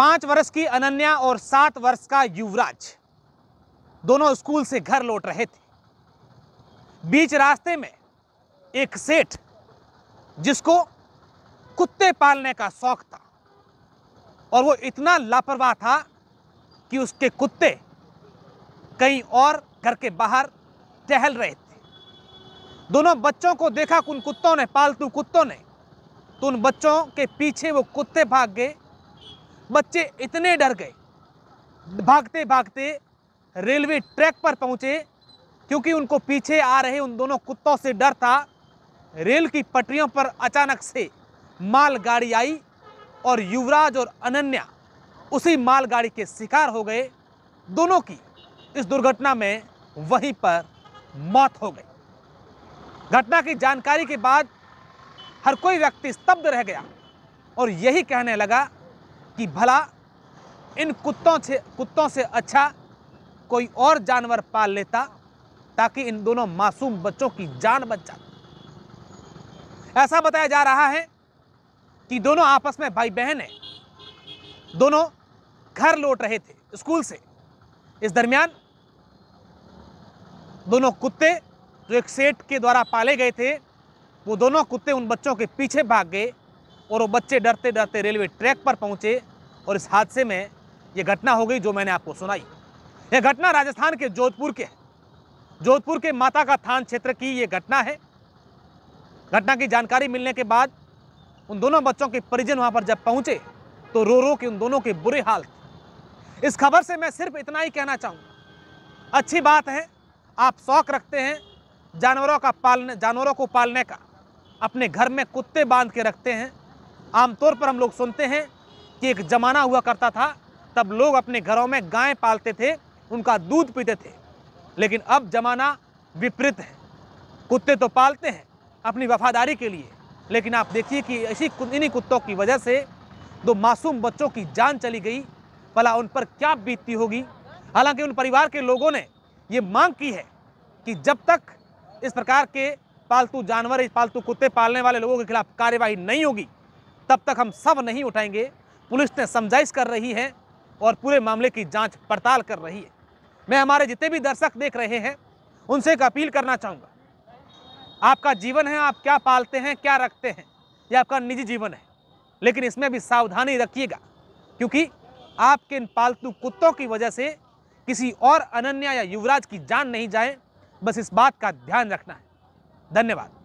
पांच वर्ष की अनन्या और सात वर्ष का युवराज दोनों स्कूल से घर लौट रहे थे बीच रास्ते में एक सेठ जिसको कुत्ते पालने का शौक था और वो इतना लापरवाह था कि उसके कुत्ते कहीं और घर के बाहर टहल रहे थे दोनों बच्चों को देखा उन कुत्तों ने पालतू कुत्तों ने तो उन बच्चों के पीछे वो कुत्ते भाग गए बच्चे इतने डर गए भागते भागते रेलवे ट्रैक पर पहुंचे क्योंकि उनको पीछे आ रहे उन दोनों कुत्तों से डर था रेल की पटरियों पर अचानक से मालगाड़ी आई और युवराज और अनन्या उसी मालगाड़ी के शिकार हो गए दोनों की इस दुर्घटना में वहीं पर मौत हो गई घटना की जानकारी के बाद हर कोई व्यक्ति स्तब्ध रह गया और यही कहने लगा कि भला इन कुत्तों से कुत्तों से अच्छा कोई और जानवर पाल लेता ताकि इन दोनों मासूम बच्चों की जान बच जाती ऐसा बताया जा रहा है कि दोनों आपस में भाई बहन हैं दोनों घर लौट रहे थे स्कूल से इस दरमियान दोनों कुत्ते जो एक सेठ के द्वारा पाले गए थे वो दोनों कुत्ते उन बच्चों के पीछे भाग गए और वो बच्चे डरते डरते रेलवे ट्रैक पर पहुंचे और इस हादसे में ये घटना हो गई जो मैंने आपको सुनाई यह घटना राजस्थान के जोधपुर के जोधपुर के माता का थान क्षेत्र की ये घटना है घटना की जानकारी मिलने के बाद उन दोनों बच्चों के परिजन वहां पर जब पहुंचे तो रो रो के उन दोनों के बुरे हाल थे इस खबर से मैं सिर्फ इतना ही कहना चाहूँगा अच्छी बात है आप शौक रखते हैं जानवरों का पालने जानवरों को पालने का अपने घर में कुत्ते बांध के रखते हैं आमतौर पर हम लोग सुनते हैं कि एक ज़माना हुआ करता था तब लोग अपने घरों में गाय पालते थे उनका दूध पीते थे लेकिन अब ज़माना विपरीत है कुत्ते तो पालते हैं अपनी वफादारी के लिए लेकिन आप देखिए कि इसी इन्हीं कुत्तों की वजह से दो मासूम बच्चों की जान चली गई भला उन पर क्या बीतती होगी हालांकि उन परिवार के लोगों ने ये मांग की है कि जब तक इस प्रकार के पालतू जानवर पालतू कुत्ते पालने वाले लोगों के खिलाफ कार्यवाही नहीं होगी तब तक हम सब नहीं उठाएंगे पुलिस ने समझाइश कर रही है और पूरे मामले की जांच पड़ताल कर रही है मैं हमारे जितने भी दर्शक देख रहे हैं उनसे एक अपील करना चाहूँगा आपका जीवन है आप क्या पालते हैं क्या रखते हैं ये आपका निजी जीवन है लेकिन इसमें भी सावधानी रखिएगा क्योंकि आपके इन पालतू कुत्तों की वजह से किसी और अनन्या या युवराज की जान नहीं जाए बस इस बात का ध्यान रखना है धन्यवाद